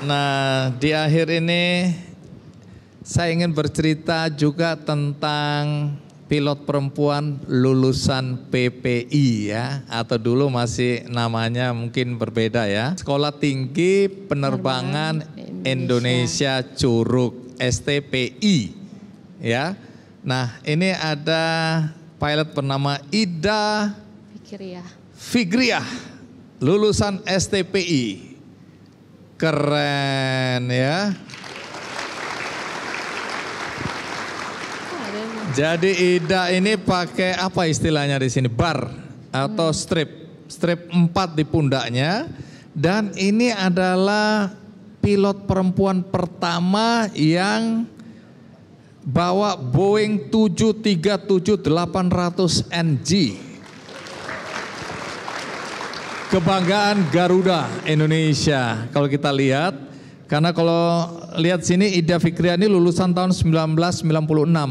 Nah, di akhir ini saya ingin bercerita juga tentang pilot perempuan lulusan PPI ya atau dulu masih namanya mungkin berbeda ya. Sekolah Tinggi Penerbangan, Indonesia. Indonesia Curug STPI ya. Nah, ini ada pilot bernama Ida Fikriah. lulusan STPI Keren ya. Jadi Ida ini pakai apa istilahnya di sini? Bar atau hmm. strip. Strip empat di pundaknya dan ini adalah pilot perempuan pertama yang bawa Boeing 737-800NG. Kebanggaan Garuda Indonesia. Kalau kita lihat, karena kalau lihat sini Ida Fikriani lulusan tahun 1996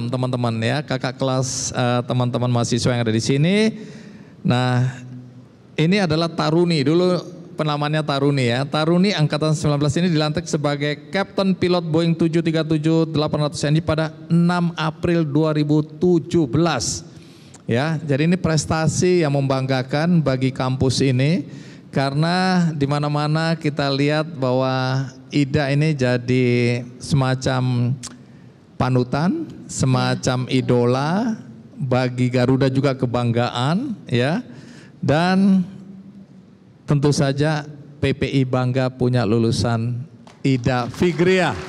teman-teman ya. Kakak kelas eh, teman-teman uh, mahasiswa yang ada di sini. Nah ini adalah Taruni. Dulu penamannya Taruni ya. Taruni angkatan 19 ini dilantik sebagai Captain Pilot Boeing 737-800 ini pada 6 April 2017. Ya, jadi ini prestasi yang membanggakan bagi kampus ini karena di mana-mana kita lihat bahwa IDA ini jadi semacam panutan, semacam ya. idola bagi Garuda juga kebanggaan ya. Dan tentu saja PPI bangga punya lulusan IDA Figria.